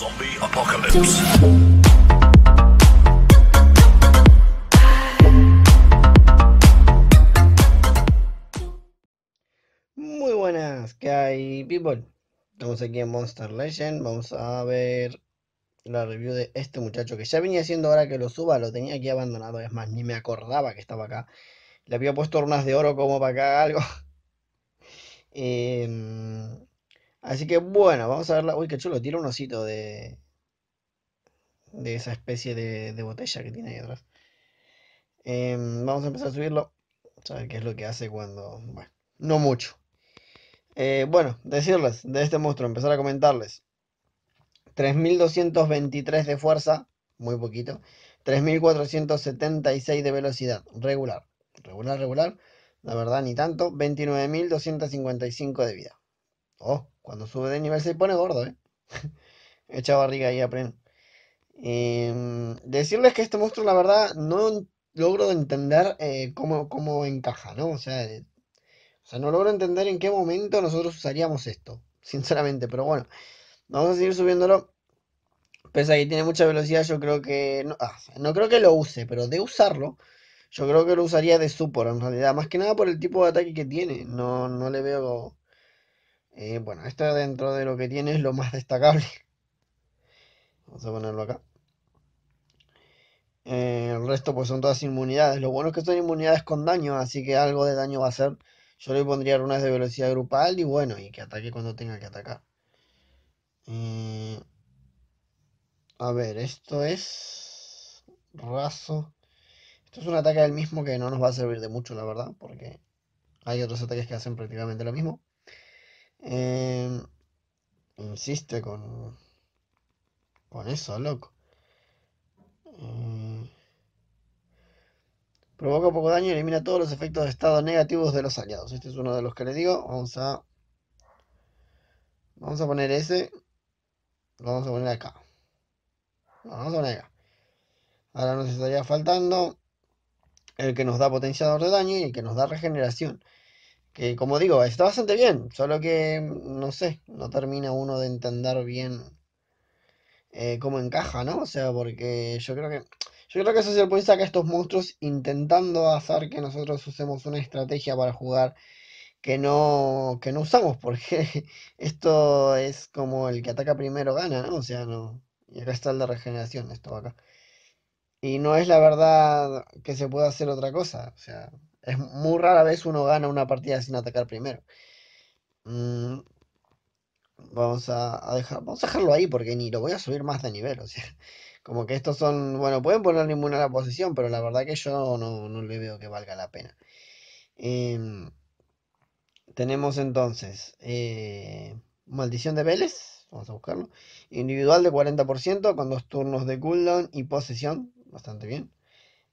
Zombie Apocalypse. Muy buenas, ¿qué hay, people? Estamos aquí en Monster Legend. Vamos a ver la review de este muchacho que ya venía haciendo ahora que lo suba. Lo tenía aquí abandonado, es más, ni me acordaba que estaba acá. Le había puesto urnas de oro como para acá algo. eh, Así que bueno, vamos a verla. Uy, qué chulo, tiene un osito de. De esa especie de, botella que tiene ahí atrás. Em, vamos a empezar a subirlo. ver qué es lo que hace cuando. Bueno, no mucho. Eh, bueno, decirles de este monstruo, empezar a comentarles. 3223 de fuerza, muy poquito. 3476 de velocidad, regular. Regular, regular. La verdad, ni tanto. 29.255 de vida. Oh, cuando sube de nivel se pone gordo, ¿eh? Echa barriga ahí, aprende. Em, decirles que este monstruo, la verdad, no logro entender eh, cómo, cómo, encaja, ¿no? O sea, eh, sea, no logro entender en qué momento nosotros usaríamos esto, sinceramente, pero bueno, vamos a seguir subiéndolo. Pese a que tiene mucha velocidad, yo creo que. No, ah, no creo que lo use, pero de usarlo, yo creo que lo usaría de support en realidad. Más que nada por el tipo de ataque que tiene. No, no le veo eh, bueno, esto dentro de lo que tiene es lo más destacable. Vamos a ponerlo acá. Eh, el resto pues son todas inmunidades. Lo bueno es que son inmunidades con daño, así que algo de daño va a ser. Yo le pondría runas de velocidad grupal y bueno, y que ataque cuando tenga que atacar. Eh, a ver, esto es raso. Esto es un ataque del mismo que no nos va a servir de mucho, la verdad, porque hay otros ataques que hacen prácticamente lo mismo. Em, insiste con, con eso, loco. Em, provoca poco daño y elimina todos los efectos de estado negativos de los aliados. Este es uno de los que le digo. Vamos a, vamos a poner ese. Lo vamos a poner acá. Lo vamos a poner acá. Ahora nos estaría faltando el que nos da potenciador de daño y el que nos da regeneración que como digo, está bastante bien, solo que, mm, no sé, no termina uno de entender bien eh, cómo encaja, ¿no? O sea, porque yo creo que... Yo creo que Social Point saca a estos monstruos intentando hacer que nosotros usemos una estrategia para jugar que no, que no usamos, porque esto es como el que ataca primero gana, ¿no? O sea, no. Y acá está el de regeneración, esto acá. Y no es la verdad que se pueda hacer otra cosa, o sea, es muy rara vez uno gana una partida sin atacar primero. Mm, vamos a, dejar, vamos a dejarlo ahí porque ni lo voy a subir más de nivel. O sea, como que estos son, bueno, pueden poner ninguna a la posición, pero la verdad que yo no, no le veo que valga la pena. Em, tenemos entonces eh, Maldición de Vélez, vamos a buscarlo. Individual de 40% con dos turnos de cooldown y posesión, bastante bien.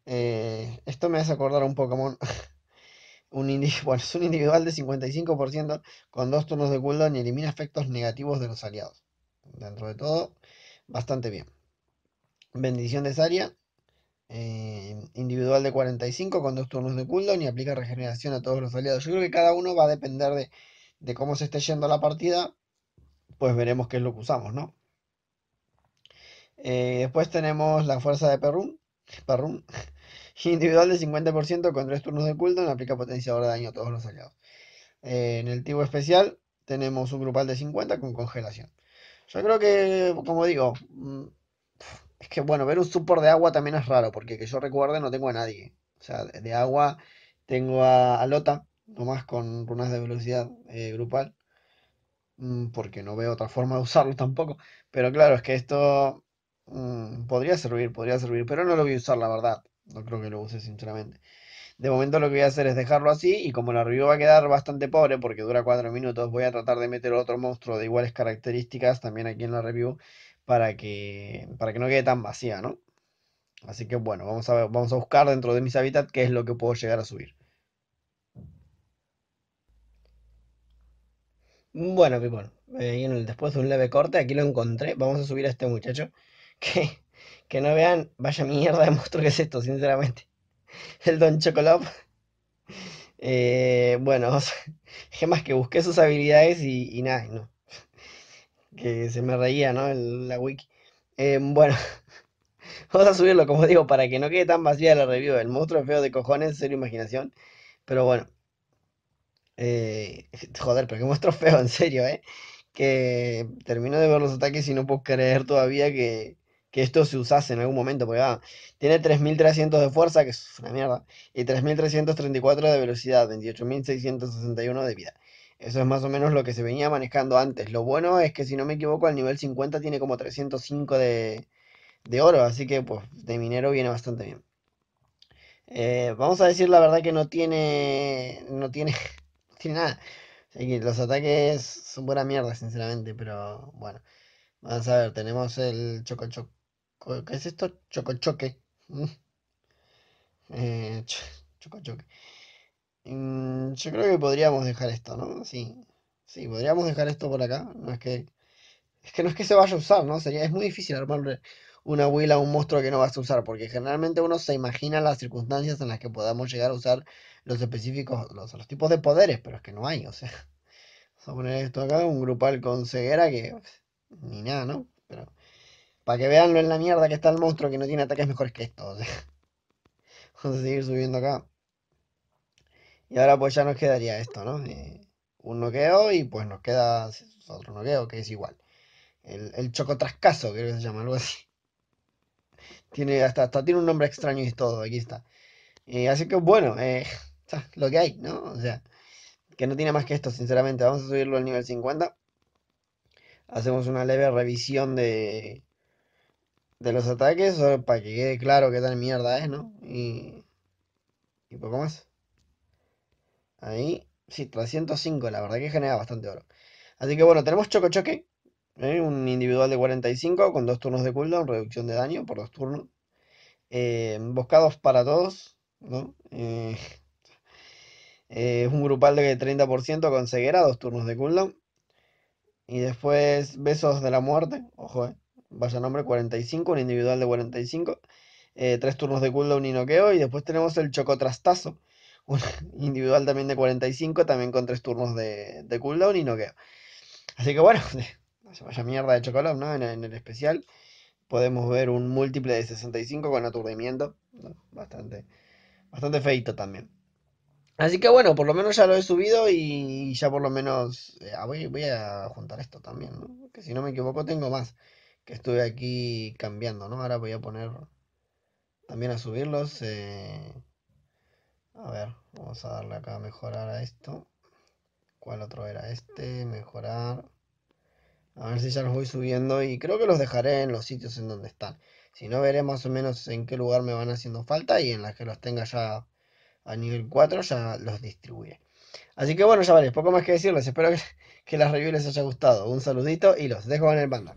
Eh, esto me hace acordar a un Pokémon. un bueno, es un individual de 55% con dos turnos de cooldown y elimina efectos negativos de los aliados. Dentro de todo, bastante bien. Bendición de Saria. Eh, individual de 45 con dos turnos de cooldown y aplica regeneración a todos los aliados. Yo creo que cada uno va a depender de, de cómo se esté yendo la partida. Pues veremos qué es lo que usamos, ¿no? Eh, después tenemos la fuerza de Perrun. Perrun. Individual de 50% con 3 turnos de culto. no aplica potenciador de daño a todos los aliados. Eh, en el tipo especial tenemos un grupal de 50 con congelación. Yo creo que, como digo, mm, es que bueno, ver un support de agua también es raro, porque que yo recuerde no tengo a nadie. O sea, de agua tengo a, Lota, nomás con runas de velocidad eh, grupal, mm, porque no veo otra forma de usarlo tampoco. Pero claro, es que esto mm, podría servir, podría servir, pero no lo voy a usar, la verdad. No creo que lo use, sinceramente. De momento lo que voy a hacer es dejarlo así y como la review va a quedar bastante pobre porque dura 4 minutos, voy a tratar de meter otro monstruo de iguales características también aquí en la review para que, para que no quede tan vacía, ¿no? Así que bueno, vamos a, vamos a buscar dentro de mis hábitats qué es lo que puedo llegar a subir. Bueno, eh, después de un leve corte, aquí lo encontré. Vamos a subir a este muchacho que que no vean, vaya mierda de monstruo que es esto, sinceramente. El Don Chocolate. Eh, bueno, gemas que busqué sus habilidades y, nada, no. Que se me reía, ¿no? la wiki. Eh, bueno, vamos a subirlo, como digo, para que no quede tan vacía la review. El monstruo feo de cojones, serio, imaginación. Pero bueno. Eh, joder, pero qué monstruo feo, en serio, ¿eh? Que termino de ver los ataques y no puedo creer todavía que, que esto se usase en algún momento, porque va ah, tiene 3.300 de fuerza, que es una mierda, y 3.334 de velocidad, 28.661 de vida. Eso es más o menos lo que se venía manejando antes. Lo bueno es que, si no me equivoco, al nivel 50 tiene como 305 de, de oro, así que pues de minero viene bastante bien. Eh, vamos a decir la verdad que no tiene, no tiene, no tiene nada. los ataques son buena mierda, sinceramente, pero bueno. Vamos a ver, tenemos el Choco Choco ¿Qué es esto? Chocochoque. Mm. Eh, chocochoque. Mm, yo creo que podríamos dejar esto, ¿no? Sí. Sí, podríamos dejar esto por acá. No es que. Es que no es que se vaya a usar, ¿no? es muy difícil armar una huila a un monstruo que no vas a usar, porque generalmente uno se imagina las circunstancias en las que podamos llegar a usar los específicos, los, los tipos de poderes, pero es que no hay, o sea. Vamos a poner esto acá, un grupal con ceguera que. Ni nada, ¿no? Pero. Para que veanlo en la mierda que está el monstruo que no tiene ataques mejores que estos. Vamos a seguir subiendo acá. Y ahora pues ya nos quedaría esto, ¿no? Eh, un noqueo y pues nos queda otro noqueo que es igual. El, el trascaso creo que se llama, algo así. Tiene, hasta, tiene un nombre extraño y todo, aquí está. Y eh, así que bueno, eh, lo que hay, ¿no? O sea, que no tiene más que esto, sinceramente. Vamos a subirlo al nivel 50. Hacemos una leve revisión de, de los ataques, para que quede claro qué tal mierda es, ¿no? Y, y poco más. Ahí, sí, 305, la verdad que genera bastante oro. Así que bueno, tenemos Choco Choque, ¿eh? un individual de 45 con dos turnos de cooldown, reducción de daño por dos turnos. Eh, para todos, ¿no? Eh, eh, es un grupal de 30% con ceguera, dos turnos de cooldown. Y después Besos de la Muerte, ojo, eh vaya nombre, 45, un individual de 45, eh, tres turnos de cooldown y noqueo, y después tenemos el chocotrastazo, un individual también de 45, también con tres turnos de, cooldown y noqueo. Así que bueno, vaya mierda de chocolate, ¿no? En, el especial podemos ver un múltiple de 65 con aturdimiento, bastante, bastante feito también. Así que bueno, por lo menos ya lo he subido y ya por lo menos eh, ah, voy, a juntar esto también, que si no me equivoco tengo más que estuve aquí cambiando, ¿no? Ahora voy a poner también a subirlos. Eh, a ver, vamos a darle acá a mejorar a esto. ¿Cuál otro era este? Mejorar. A ver si ya los voy subiendo y creo que los dejaré en los sitios en donde están. Si no, veré más o menos en qué lugar me van haciendo falta y en las que los tenga ya a nivel 4 ya los distribuiré. Así que bueno, ya vale, poco más que decirles. Espero que que las review les haya gustado. Un saludito y los dejo en el banda.